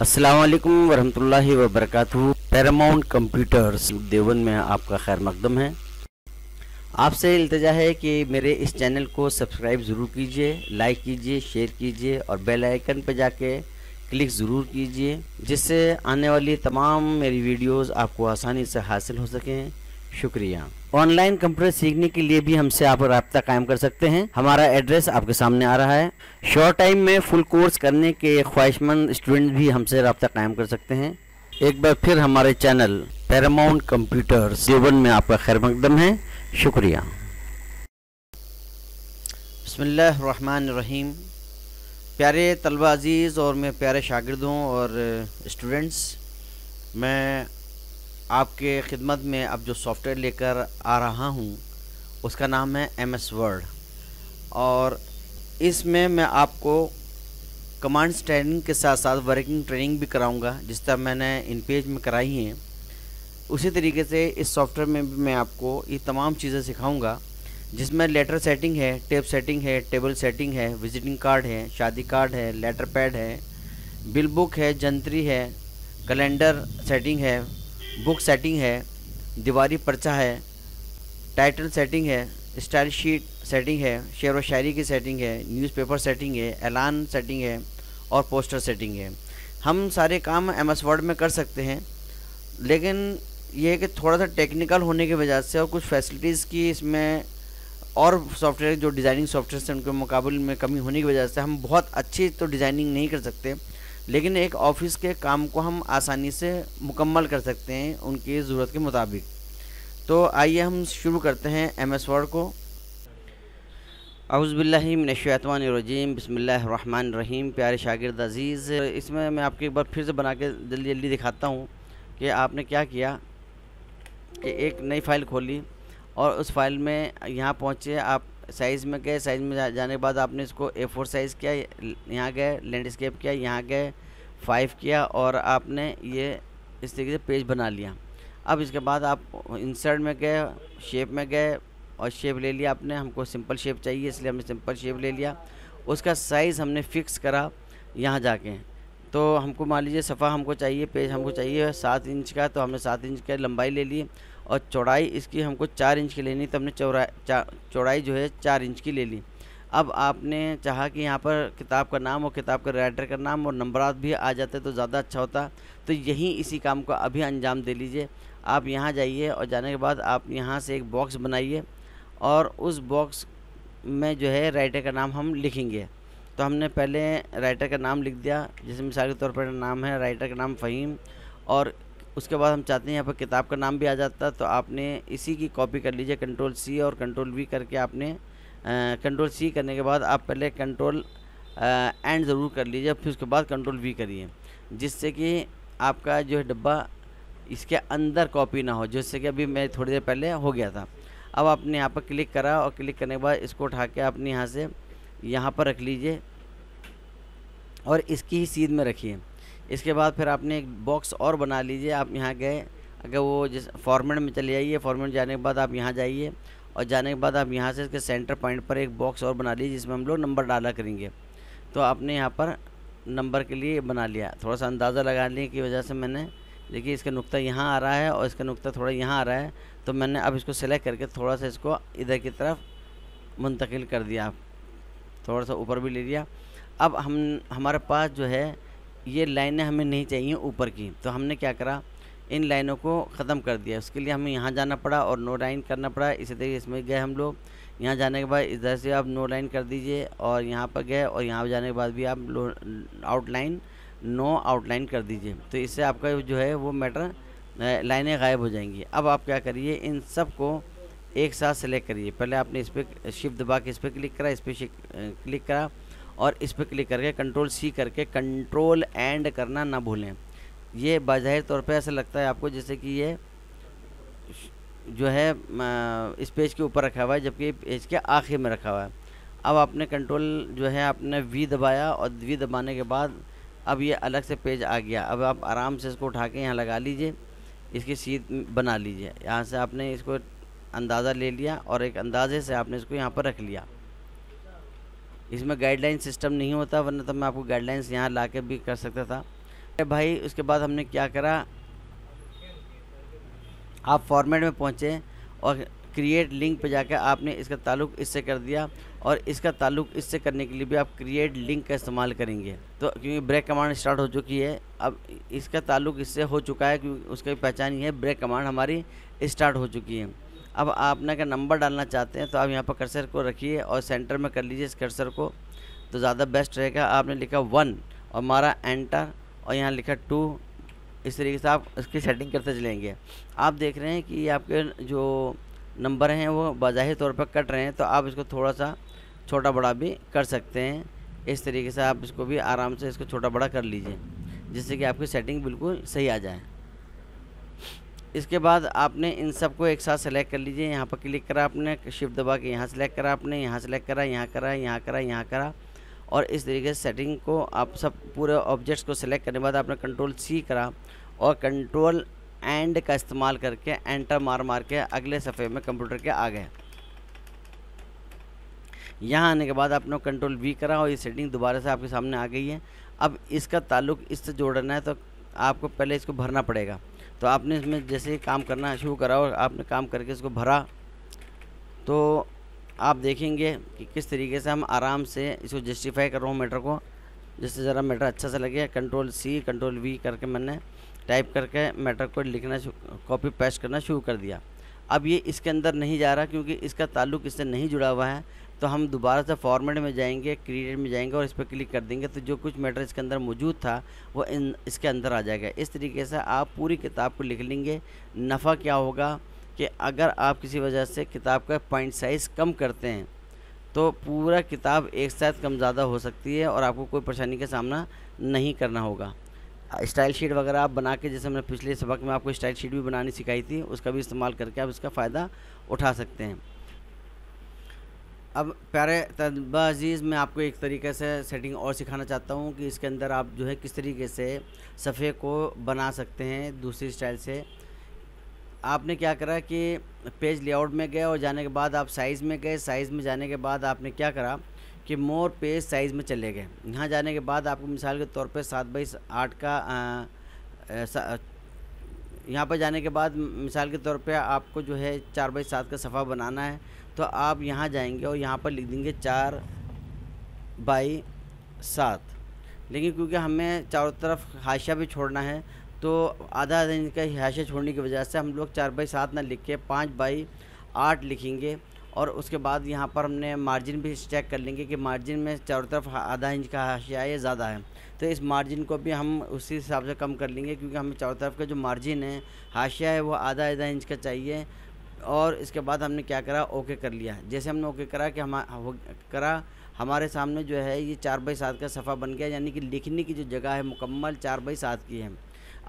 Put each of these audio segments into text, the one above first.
असलकम ला वरक़ Paramount computers देवन में आपका खैर मकदम है आपसे इल्तजा है कि मेरे इस चैनल को सब्सक्राइब ज़रूर कीजिए लाइक कीजिए शेयर कीजिए और बेल आइकन पर जाके क्लिक ज़रूर कीजिए जिससे आने वाली तमाम मेरी वीडियोस आपको आसानी से हासिल हो सकें शुक्रिया ऑनलाइन कंप्यूटर सीखने के लिए भी हमसे आप रहा कायम कर सकते हैं हमारा एड्रेस आपके सामने आ रहा है शॉर्ट टाइम में फुल कोर्स करने के ख्वाहिशमंद स्टूडेंट भी हमसे रहा कायम कर सकते हैं एक बार फिर हमारे चैनल पैरामाउंट कंप्यूटर जीवन में आपका खैर मकदम है शुक्रिया रहीम प्यारे तलबा अज़ीज़ और मैं प्यारे शागिर्दों और स्टूडेंट्स मैं आपके ख़िदमत में अब जो सॉफ्टवेयर लेकर आ रहा हूँ उसका नाम है एम एस वर्ड और इसमें मैं आपको कमांड्स ट्रेनिंग के साथ साथ वर्किंग ट्रेनिंग भी कराऊंगा जिस तरह मैंने इन पेज में कराई है उसी तरीके से इस सॉफ्टवेयर में भी मैं आपको ये तमाम चीज़ें सिखाऊंगा जिसमें लेटर सेटिंग है टेप सेटिंग है टेबल सेटिंग है विजिटिंग कार्ड है शादी कार्ड है लेटर पैड है बिल बुक है जंतरी है कैलेंडर सेटिंग है बुक सेटिंग है दीवारी पर्चा है टाइटल सेटिंग है स्टाइल शीट सेटिंग है शेर व शायरी की सेटिंग है न्यूज़पेपर सेटिंग है ऐलान सेटिंग है और पोस्टर सेटिंग है हम सारे काम एम एस वर्ड में कर सकते हैं लेकिन यह है कि थोड़ा सा टेक्निकल होने की वजह से और कुछ फैसिलिटीज़ की इसमें और सॉफ्टवेयर जो डिज़ाइनिंग सॉफ्टवेयर से उनके मुकाबले में कमी होने की वजह से हम बहुत अच्छी तो डिज़ाइनिंग नहीं कर सकते लेकिन एक ऑफिस के काम को हम आसानी से मुकम्मल कर सकते हैं उनकी ज़रूरत के मुताबिक तो आइए हम शुरू करते हैं एम एस वर्ड को अउज़बिल्लिमिनशैतवानरजीम बसमीम प्यारे शागिर्द अज़ीज़ इसमें मैं आपको एक बार फिर से बना के जल्दी जल्दी दिखाता हूँ कि आपने क्या किया कि एक नई फ़ाइल खोली और उस फाइल में यहाँ पहुँचे आप साइज़ में गए साइज़ में जा, जाने के बाद आपने इसको ए फोर साइज़ किया यहाँ गए लैंडस्केप किया यहाँ गए फाइव किया और आपने ये इस तरीके से पेज बना लिया अब इसके बाद आप इंसर्ट में गए शेप में गए और शेप ले लिया आपने हमको सिंपल शेप चाहिए इसलिए हमने सिंपल शेप ले लिया उसका साइज़ हमने फ़िक्स करा यहाँ जाके तो हमको मान लीजिए सफ़ा हमको चाहिए पेज हमको चाहिए सात इंच का तो हमने सात इंच का लंबाई ले ली और चौड़ाई इसकी हमको चार इंच की लेनी तो हमने चौड़ा चौड़ाई जो है चार इंच की ले ली अब आपने चाहा कि यहाँ पर किताब का नाम और किताब का राइटर का नाम और नंबरात भी आ जाते तो ज़्यादा अच्छा होता तो यहीं इसी काम को अभी अंजाम दे लीजिए आप यहाँ जाइए और जाने के बाद आप यहाँ से एक बॉक्स बनाइए और उस बॉक्स में जो है राइटर का नाम हम लिखेंगे तो हमने पहले राइटर का नाम लिख दिया जैसे मिसाल के तौर पर नाम है राइटर का नाम फ़हीम और उसके बाद हम चाहते हैं यहाँ पर किताब का नाम भी आ जाता है तो आपने इसी की कॉपी कर लीजिए कंट्रोल सी और कंट्रोल वी करके आपने कंट्रोल सी करने के बाद आप पहले कंट्रोल एंड ज़रूर कर लीजिए फिर उसके बाद कंट्रोल वी करिए जिससे कि आपका जो है डब्बा इसके अंदर कॉपी ना हो जिससे कि अभी मैं थोड़ी देर पहले हो गया था अब आपने यहाँ पर क्लिक करा और क्लिक करने के बाद इसको उठा के आपने यहाँ से यहाँ पर रख लीजिए और इसकी ही सीध में रखिए इसके बाद फिर आपने एक बॉक्स और बना लीजिए आप यहाँ गए अगर वो जिस फॉर्मेट में चले जाइए फॉर्मेट जाने के बाद आप यहाँ जाइए और जाने के बाद आप यहाँ से इसके सेंटर पॉइंट पर एक बॉक्स और बना लीजिए जिसमें हम लोग नंबर डाला करेंगे तो आपने यहाँ पर नंबर के लिए बना लिया थोड़ा सा अंदाज़ा लगाने की वजह से मैंने देखिए इसका नुकता यहाँ आ रहा है और इसका नुकता थोड़ा यहाँ आ रहा है तो मैंने अब इसको सेलेक्ट करके थोड़ा सा इसको इधर की तरफ मुंतकिल कर दिया थोड़ा सा ऊपर भी ले लिया अब हम हमारे पास जो है ये लाइनें हमें नहीं चाहिए ऊपर की तो हमने क्या करा इन लाइनों को ख़त्म कर दिया उसके लिए हमें यहाँ जाना पड़ा और नो लाइन करना पड़ा इसी तरीके इसमें गए हम लोग यहाँ जाने के बाद इधर से आप नो लाइन कर दीजिए और यहाँ पर गए और यहाँ पर जाने के बाद भी आप आउटलाइन नो आउटलाइन कर दीजिए तो इससे आपका जो है वो मैटर लाइनें गायब हो जाएंगी अब आप क्या करिए इन सब को एक साथ सेलेक्ट करिए पहले आपने इस पर शिफ्ट दबा के इस पर क्लिक करा इस पर क्लिक करा और इस पर क्लिक करके कंट्रोल सी करके कंट्रोल एंड करना ना भूलें ये बाहिर तौर पे ऐसा लगता है आपको जैसे कि ये जो है इस पेज के ऊपर रखा हुआ है जबकि पेज के आखिर में रखा हुआ है अब आपने कंट्रोल जो है आपने वी दबाया और वी दबाने के बाद अब ये अलग से पेज आ गया अब आप आराम से इसको उठा के यहाँ लगा लीजिए इसकी सीट बना लीजिए यहाँ से आपने इसको अंदाज़ा ले लिया और एक अंदाज़े से आपने इसको यहाँ पर रख लिया इसमें गाइडलाइन सिस्टम नहीं होता वरना तो मैं आपको गाइडलाइंस यहाँ ला के भी कर सकता था भाई उसके बाद हमने क्या करा आप फॉर्मेट में पहुँचे और क्रिएट लिंक पे जाकर आपने इसका ताल्लुक इससे कर दिया और इसका ताल्लुक इससे करने के लिए भी आप क्रिएट लिंक का इस्तेमाल करेंगे तो क्योंकि ब्रेक कमांड स्टार्ट हो चुकी है अब इसका ताल्लुक इससे हो चुका है क्योंकि उसकी पहचान ही है ब्रेक कमांड हमारी स्टार्ट हो चुकी है अब आपने अगर नंबर डालना चाहते हैं तो आप यहाँ पर कर्सर को रखिए और सेंटर में कर लीजिए इस कर्सर को तो ज़्यादा बेस्ट रहेगा आपने लिखा वन और मारा एंटर और यहाँ लिखा टू इस तरीके से आप इसकी सेटिंग करते चलेंगे आप देख रहे हैं कि आपके जो नंबर हैं वो बाज़ाहिर तौर पर कट रहे हैं तो आप इसको थोड़ा सा छोटा बड़ा भी कर सकते हैं इस तरीके से आप इसको भी आराम से इसको छोटा बड़ा कर लीजिए जिससे कि आपकी सेटिंग बिल्कुल सही आ जाए इसके बाद आपने इन सब को एक साथ सेलेक्ट कर लीजिए यहाँ पर क्लिक करा आपने शिफ्ट दबा के यहाँ सेलेक्ट करा आपने यहाँ सेलेक्ट करा यहाँ करा यहाँ करा यहाँ करा और इस तरीके से सेटिंग को आप सब पूरे ऑब्जेक्ट्स को सेलेक्ट करने के बाद आपने कंट्रोल सी करा और कंट्रोल एंड का इस्तेमाल करके एंटर मार मार के अगले सफ़े में कंप्यूटर के आ गए यहाँ आने के बाद आपने कंट्रोल वी करा और ये सेटिंग दोबारा से आपके सामने आ गई है अब इसका ताल्लुक इससे जोड़ना है तो आपको पहले इसको भरना पड़ेगा तो आपने इसमें जैसे ही काम करना शुरू करा और आपने काम करके इसको भरा तो आप देखेंगे कि किस तरीके से हम आराम से इसको जस्टिफाई कर रहा हूँ मैटर को जिससे ज़रा मैटर अच्छा सा लगे कंट्रोल सी कंट्रोल वी करके मैंने टाइप करके मैटर को लिखना कॉपी पेस्ट करना शुरू कर दिया अब ये इसके अंदर नहीं जा रहा क्योंकि इसका ताल्लुक इससे नहीं जुड़ा हुआ है तो हम दोबारा से फॉर्मेट में जाएंगे क्रिएट में जाएंगे और इस पर क्लिक कर देंगे तो जो कुछ मैटर इसके अंदर मौजूद था वो इन इसके अंदर आ जाएगा इस तरीके से आप पूरी किताब को लिख लेंगे नफ़ा क्या होगा कि अगर आप किसी वजह से किताब का पॉइंट साइज़ कम करते हैं तो पूरा किताब एक साथ कम ज़्यादा हो सकती है और आपको कोई परेशानी का सामना नहीं करना होगा स्टाइल शीट वगैरह आप बना के जैसे मैंने पिछले सबक में आपको स्टाइल शीट भी बनानी सिखाई थी उसका भी इस्तेमाल करके आप इसका फ़ायदा उठा सकते हैं अब प्यारे तलबा अजीज़ मैं आपको एक तरीके से सेटिंग और सिखाना चाहता हूँ कि इसके अंदर आप जो है किस तरीके से सफ़े को बना सकते हैं दूसरी स्टाइल से आपने क्या करा कि पेज लेआउट में गए और जाने के बाद आप साइज़ में गए साइज़ में जाने के बाद आपने क्या करा कि मोर पेज साइज़ में चले गए यहाँ जाने के बाद आपको मिसाल के तौर पे सात बाई आठ का यहाँ पर जाने के बाद मिसाल के तौर पे आपको जो है चार बाई सात का सफ़ा बनाना है तो आप यहाँ जाएंगे और यहाँ पर लिख देंगे चार बाई सात लेकिन क्योंकि हमें चारों तरफ हाशिया भी छोड़ना है तो आधा आधा इंच का हाशिया छोड़ने की वजह से हम लोग चार बाई सात ना लिख के पाँच बाई आठ लिखेंगे और उसके बाद यहाँ पर हमने मार्जिन भी चेक कर लेंगे कि मार्जिन में चारों तरफ आधा इंच का हाशिया ये ज़्यादा है तो इस मार्जिन को भी हम उसी हिसाब से कम कर लेंगे क्योंकि हमें चारों तरफ का जो मार्जिन है हाशिया है वो आधा आधा इंच का चाहिए और इसके बाद हमने क्या करा ओके कर लिया जैसे हमने ओके करा कि हम करा हमारे सामने जो है ये चार बाई सात का सफ़ा बन गया यानी कि लिखने की जो जगह है मुकम्मल चार बाई सात की है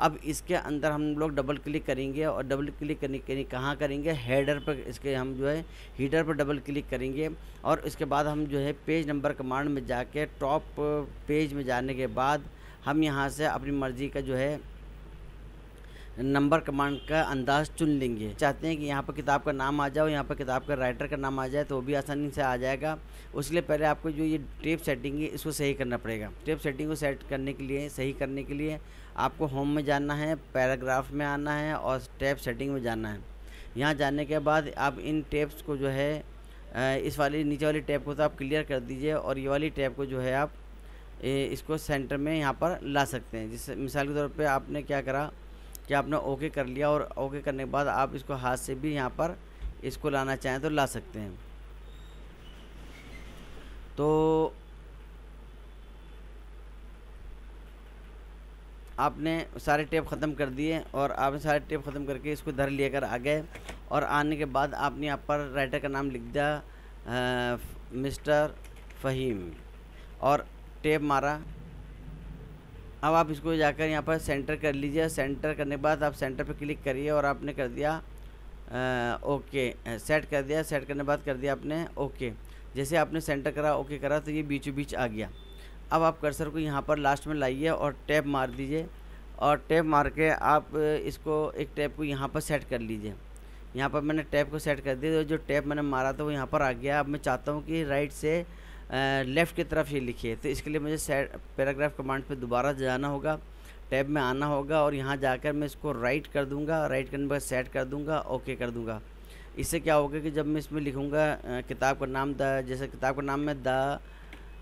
अब इसके अंदर हम लोग डबल क्लिक करेंगे और डबल क्लिक करने के लिए कहाँ करेंगे हेडर पर इसके हम जो है हीटर पर डबल क्लिक करेंगे और इसके बाद हम जो है पेज नंबर कमांड में जाके टॉप पेज में जाने के बाद हम यहाँ से अपनी मर्ज़ी का जो है नंबर कमांड का अंदाज चुन लेंगे चाहते हैं कि यहाँ पर किताब का नाम आ जाओ यहाँ पर किताब का राइटर का नाम आ जाए तो वो भी आसानी से आ जाएगा उसके लिए पहले आपको जो ये टेप सेटिंग है इसको सही करना पड़ेगा टेप सेटिंग को सेट करने के लिए सही करने के लिए आपको होम में जाना है पैराग्राफ में आना है और टैप सेटिंग में जाना है यहाँ जाने के बाद आप इन टैप्स को जो है इस वाली नीचे वाली टैप को तो आप क्लियर कर दीजिए और ये वाली टैप को जो है आप इसको सेंटर में यहाँ पर ला सकते हैं जिससे मिसाल के तौर पे आपने क्या करा कि आपने ओके कर लिया और ओके करने के बाद आप इसको हाथ से भी यहाँ पर इसको लाना चाहें तो ला सकते हैं तो आपने सारे टेप ख़त्म कर दिए और आपने सारे टेप ख़त्म करके इसको इधर लेकर आ गए और आने के बाद आपने यहाँ पर राइटर का नाम लिख दिया मिस्टर फ़हीम और टेप मारा अब आप इसको जाकर यहाँ पर सेंटर कर लीजिए सेंटर करने के बाद आप सेंटर पर क्लिक करिए और आपने कर दिया आ, ओके सेट कर दिया सेट करने के बाद कर दिया आपने ओके जैसे आपने सेंटर करा ओके करा तो ये बीचों बीच आ गया अब आप कर्सर को यहाँ पर लास्ट में लाइए और टैप मार दीजिए और टैप मार के आप इसको एक टैप को यहाँ पर सेट कर लीजिए यहाँ पर मैंने टैप को सेट कर दिया तो जो टैप मैंने मारा था वो यहाँ पर आ गया अब मैं चाहता हूँ कि राइट से लेफ़्ट की तरफ ये लिखिए तो इसके लिए मुझे सेट पैराग्राफ कमांड पे दोबारा जाना होगा टैब में आना होगा और यहाँ जाकर मैं इसको राइट कर दूँगा राइट करने पर सेट कर दूँगा ओके कर दूँगा इससे क्या होगा कि जब मैं इसमें लिखूँगा किताब का नाम द जैसे किताब का नाम मैं the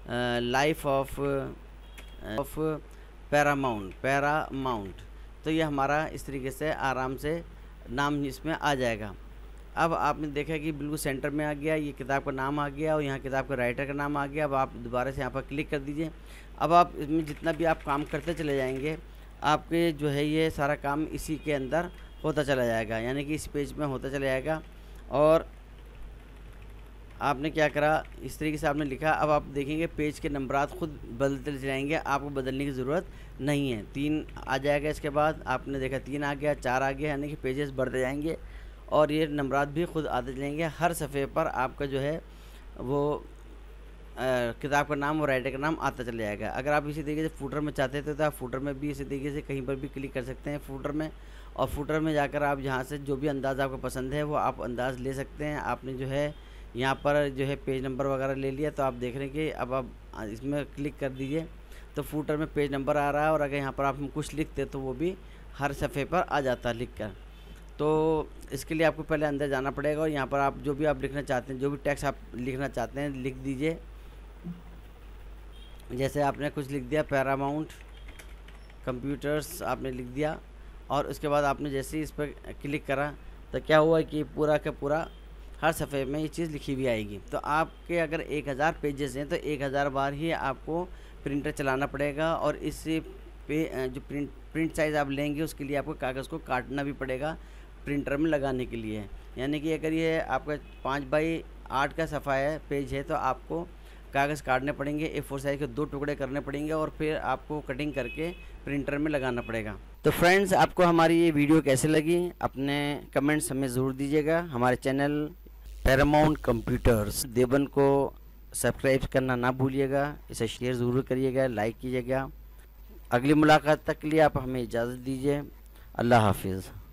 life of of Paramount Paramount तो ये हमारा इस तरीके से आराम से नाम इसमें आ जाएगा अब आपने देखा कि बिल्कुल सेंटर में आ गया ये किताब का नाम आ गया और यहाँ किताब का राइटर का नाम आ गया अब आप दोबारा से यहाँ पर क्लिक कर दीजिए अब आप इसमें जितना भी आप काम करते चले जाएंगे आपके जो है ये सारा काम इसी के अंदर होता चला जाएगा यानी कि इस पेज में होता चला जाएगा और आपने क्या करा इस तरीके से आपने लिखा अब आप देखेंगे पेज के नंबर खुद बदलते जाएंगे आपको बदलने की ज़रूरत नहीं है तीन आ जाएगा इसके बाद आपने देखा तीन आ गया चार आ गया यानी कि पेजेस बढ़ते जाएंगे और ये नंबर भी खुद आते जाएंगे हर सफ़े पर आपका जो है वो किताब का नाम और राइटर का नाम आता चला जाएगा अगर आप इसी तरीके से फूटर में चाहते थे तो आप फूटर में भी इसी तरीके से कहीं पर भी क्लिक कर सकते हैं फूटर में और फूटर में जाकर आप यहाँ से जो भी अंदाज़ आपको पसंद है वो आप अंदाज़ ले सकते हैं आपने जो है यहाँ पर जो है पेज नंबर वगैरह ले लिया तो आप देख रहे हैं कि अब आप इसमें क्लिक कर दीजिए तो फूटर में पेज नंबर आ रहा है और अगर यहाँ पर आप हम कुछ लिखते तो वो भी हर सफ़े पर आ जाता है लिख कर तो इसके लिए आपको पहले अंदर जाना पड़ेगा और यहाँ पर आप जो भी आप लिखना चाहते हैं जो भी टैक्स आप लिखना चाहते हैं लिख दीजिए जैसे आपने कुछ लिख दिया पैरामाउंट कंप्यूटर्स आपने लिख दिया और उसके बाद आपने जैसे ही इस पर क्लिक करा तो क्या हुआ कि पूरा का पूरा हर सफ़े में ये चीज़ लिखी हुई आएगी तो आपके अगर एक हज़ार पेजेस हैं तो एक हज़ार बार ही आपको प्रिंटर चलाना पड़ेगा और इस पे जो प्रिंट प्रिंट साइज़ आप लेंगे उसके लिए आपको कागज़ को काटना भी पड़ेगा प्रिंटर में लगाने के लिए यानी कि अगर ये आपका पाँच बाई आठ का सफ़ा है पेज है तो आपको कागज़ काटने पड़ेंगे ए फोर साइज़ के दो टुकड़े करने पड़ेंगे और फिर आपको कटिंग करके प्रिंटर में लगाना पड़ेगा तो फ्रेंड्स आपको हमारी ये वीडियो कैसे लगी अपने कमेंट्स हमें ज़रूर दीजिएगा हमारे चैनल पैरामाउंट कंप्यूटर्स देवन को सब्सक्राइब करना ना भूलिएगा इसे शेयर ज़रूर करिएगा लाइक कीजिएगा अगली मुलाकात तक के लिए आप हमें इजाज़त दीजिए अल्लाह हाफिज़